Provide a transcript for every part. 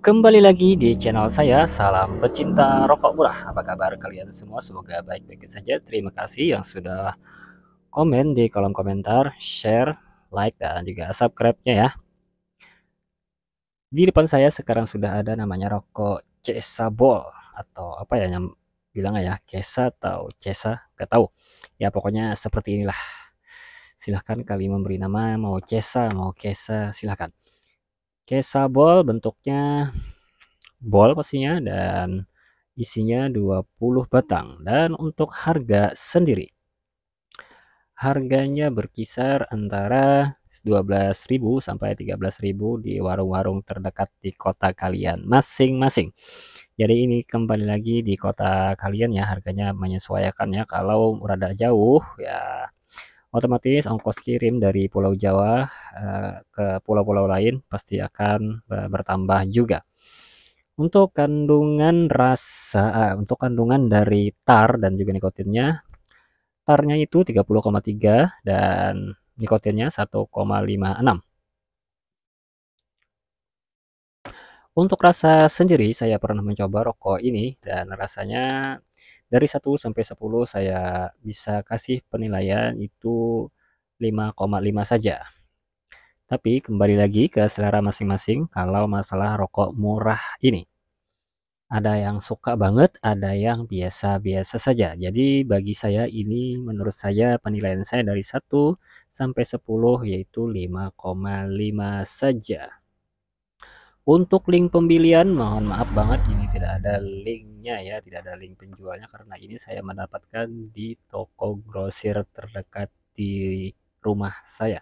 Kembali lagi di channel saya, salam pecinta rokok murah. Apa kabar kalian semua? Semoga baik-baik saja. Terima kasih yang sudah komen di kolom komentar, share, like, dan juga subscribe-nya ya. Di depan saya sekarang sudah ada namanya rokok cesa Ball atau apa ya yang bilang ya, Cesa atau Cesa, gak tahu. Ya pokoknya seperti inilah. Silahkan kalian memberi nama mau Cesa, mau Cesa, silahkan. Oke, sabol bentuknya bol pastinya dan isinya 20 batang dan untuk harga sendiri harganya berkisar antara 12.000 sampai 13.000 di warung-warung terdekat di kota kalian masing-masing. Jadi ini kembali lagi di kota kalian ya harganya menyesuaikannya kalau rada jauh ya otomatis ongkos kirim dari Pulau Jawa uh, ke pulau-pulau lain pasti akan uh, bertambah juga. Untuk kandungan rasa, uh, untuk kandungan dari tar dan juga nikotinnya, tarnya itu 30,3 dan nikotinnya 1,56. Untuk rasa sendiri, saya pernah mencoba rokok ini dan rasanya dari 1 sampai 10 saya bisa kasih penilaian itu 5,5 saja. Tapi kembali lagi ke selera masing-masing kalau masalah rokok murah ini. Ada yang suka banget, ada yang biasa-biasa saja. Jadi bagi saya ini menurut saya penilaian saya dari 1 sampai 10 yaitu 5,5 saja. Untuk link pembelian, mohon maaf banget ini tidak ada linknya ya, tidak ada link penjualnya karena ini saya mendapatkan di toko grosir terdekat di rumah saya.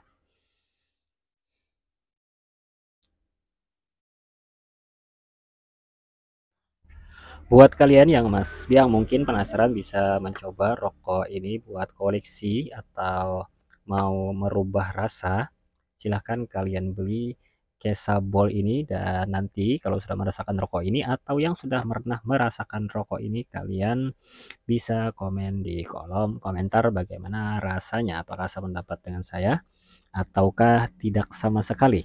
Buat kalian yang mas, yang mungkin penasaran bisa mencoba rokok ini buat koleksi atau mau merubah rasa, silahkan kalian beli kesabol ini dan nanti kalau sudah merasakan rokok ini atau yang sudah pernah merasakan rokok ini kalian bisa komen di kolom komentar bagaimana rasanya apakah sama pendapat dengan saya ataukah tidak sama sekali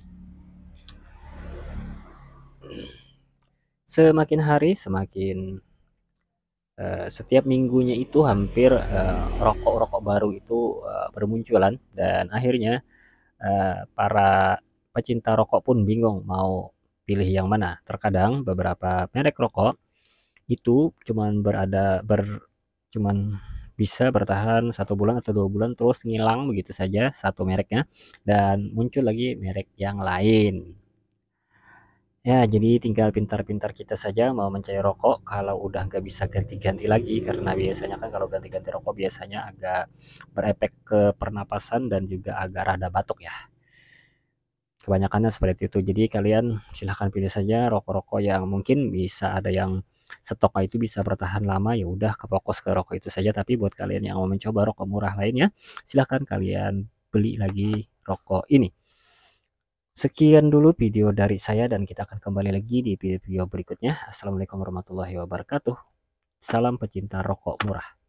semakin hari semakin uh, setiap minggunya itu hampir eh, rokok-rokok uh, baru itu uh, bermunculan dan akhirnya para pecinta rokok pun bingung mau pilih yang mana. Terkadang beberapa merek rokok itu cuman berada ber cuman bisa bertahan satu bulan atau dua bulan terus ngilang begitu saja satu mereknya dan muncul lagi merek yang lain ya jadi tinggal pintar-pintar kita saja mau mencari rokok kalau udah nggak bisa ganti-ganti lagi karena biasanya kan kalau ganti-ganti rokok biasanya agak berefek ke pernapasan dan juga agak rada batuk ya kebanyakannya seperti itu jadi kalian silahkan pilih saja rokok-rokok yang mungkin bisa ada yang stoknya itu bisa bertahan lama ya udah ke fokus ke rokok itu saja tapi buat kalian yang mau mencoba rokok murah lainnya silahkan kalian beli lagi rokok ini Sekian dulu video dari saya dan kita akan kembali lagi di video video berikutnya. Assalamualaikum warahmatullahi wabarakatuh. Salam pecinta rokok murah.